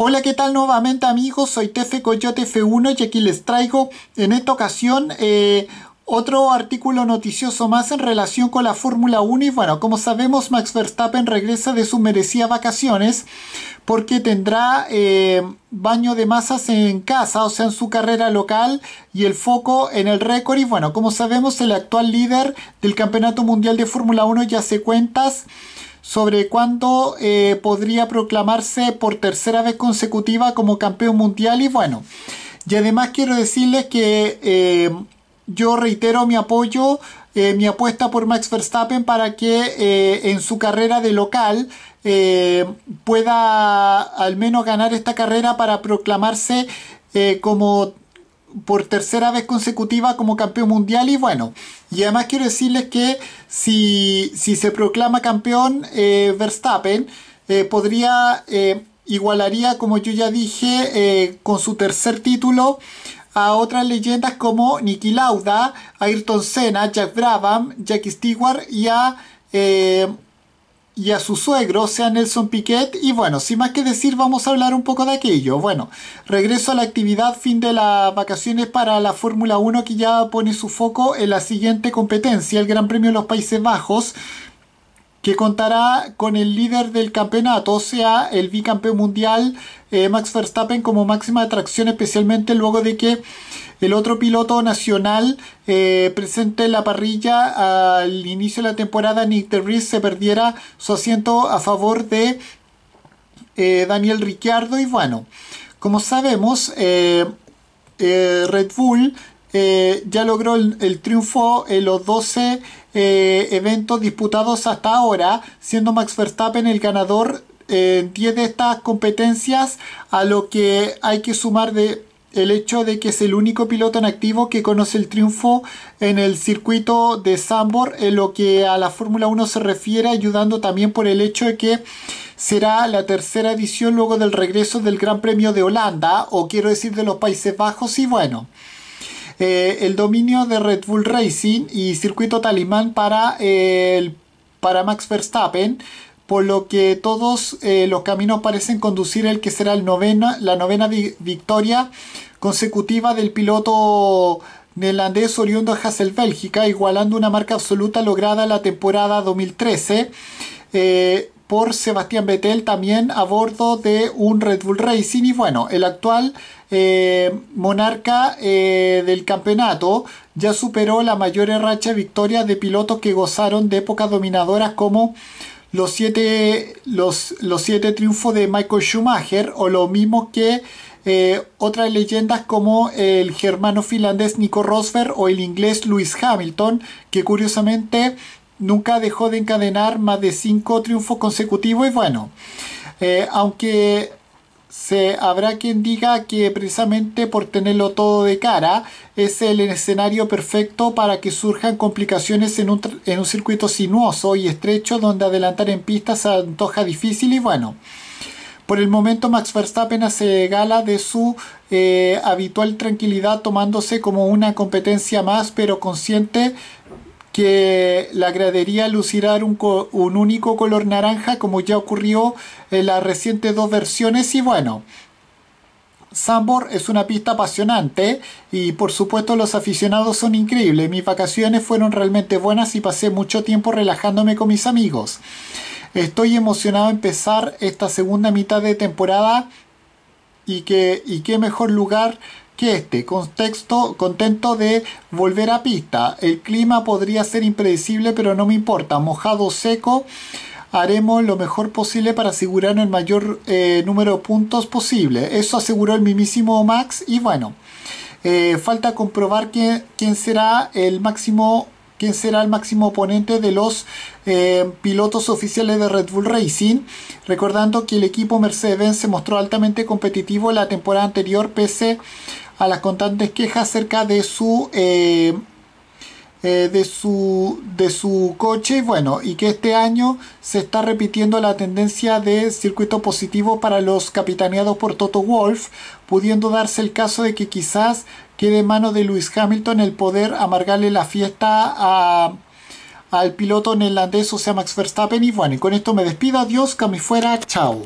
Hola, ¿qué tal nuevamente amigos? Soy Tefe Coyote F1 y aquí les traigo en esta ocasión eh, otro artículo noticioso más en relación con la Fórmula 1 y bueno, como sabemos Max Verstappen regresa de sus merecidas vacaciones porque tendrá eh, baño de masas en casa, o sea, en su carrera local y el foco en el récord y bueno, como sabemos el actual líder del Campeonato Mundial de Fórmula 1 ya se cuentas sobre cuándo eh, podría proclamarse por tercera vez consecutiva como campeón mundial y bueno, y además quiero decirles que eh, yo reitero mi apoyo, eh, mi apuesta por Max Verstappen para que en su carrera de local pueda al menos ganar esta carrera para proclamarse como por tercera vez consecutiva como campeón mundial y bueno, y además quiero decirles que si, se proclama campeón eh, Verstappen, eh, podría, eh, igualaría como yo ya dije, con su tercer título a otras leyendas como Niki Lauda, Ayrton Senna, Jack Brabham, Jackie Stewart y a y a su suegro, sea Nelson Piquet. Y bueno, sin más que decir, vamos a hablar un poco de aquello. Bueno, regreso a la actividad fin de las vacaciones para la Fórmula 1 que ya pone su foco en la siguiente competencia, el Gran Premio de los Países Bajos que contará con el líder del campeonato, o sea, el bicampeón mundial eh, Max Verstappen como máxima atracción, especialmente luego de que el otro piloto nacional eh, presente en la parrilla al inicio de la temporada, Nick de se perdiera su asiento a favor de eh, Daniel Ricciardo. Y bueno, como sabemos, Red Bull eh, ya logró el, triunfo en los 12 eh, eventos disputados hasta ahora, siendo Max Verstappen el ganador eh, en 10 de estas competencias, a lo que hay que sumar de el hecho de que es el único piloto en activo que conoce el triunfo en el circuito de Sambor, en lo que a la Fórmula 1 se refiere, ayudando también por el hecho de que será la tercera edición luego del regreso del Gran Premio de Holanda, o quiero decir de los Países Bajos, y bueno. Eh, el dominio de Red Bull Racing y circuito talimán para, eh, para Max Verstappen, por lo que todos eh, los caminos parecen conducir el que será la novena victoria consecutiva del piloto neerlandés oriundo de Hassel, Bélgica, igualando una marca absoluta lograda la temporada 2013 por Sebastián Vettel también a bordo de un Red Bull Racing y bueno, el actual eh, monarca eh, del campeonato ya superó la mayor racha de victorias de pilotos que gozaron de épocas dominadoras como los siete, los, los triunfos de Michael Schumacher o lo mismo que eh, otras leyendas como el germano finlandés Nico Rosberg o el inglés Lewis Hamilton, que curiosamente nunca dejó de encadenar más de cinco triunfos consecutivos y bueno, eh, aunque se, habrá quien diga que precisamente por tenerlo todo de cara es el escenario perfecto para que surjan complicaciones en un, circuito sinuoso y estrecho donde adelantar en pistas se antoja difícil y bueno. Por el momento Max Verstappen se gala de su eh, habitual tranquilidad tomándose como una competencia más pero consciente que la gradería lucirá un, único color naranja como ya ocurrió en las recientes dos versiones y bueno, Sambor es una pista apasionante y por supuesto los aficionados son increíbles. Mis vacaciones fueron realmente buenas y pasé mucho tiempo relajándome con mis amigos. Estoy emocionado a empezar esta segunda mitad de temporada y que y qué mejor lugar que este... contexto, contento de volver a pista. El clima podría ser impredecible, pero no me importa. Mojado, seco, haremos lo mejor posible para asegurar el mayor eh, número de puntos posible. Eso aseguró el mismísimo Max y bueno, eh, falta comprobar quién, será el máximo quién será el máximo oponente de los eh, pilotos oficiales de Red Bull Racing, recordando que el equipo Mercedes-Benz se mostró altamente competitivo la temporada anterior pese a las constantes quejas acerca de su eh, eh, de su de su coche bueno y que este año se está repitiendo la tendencia de circuito positivo para los capitaneados por Toto Wolf pudiendo darse el caso de que quizás quede en mano de Lewis Hamilton el poder amargarle la fiesta a, al piloto neerlandés o sea Max Verstappen y bueno y con esto me despido adiós que fuera chao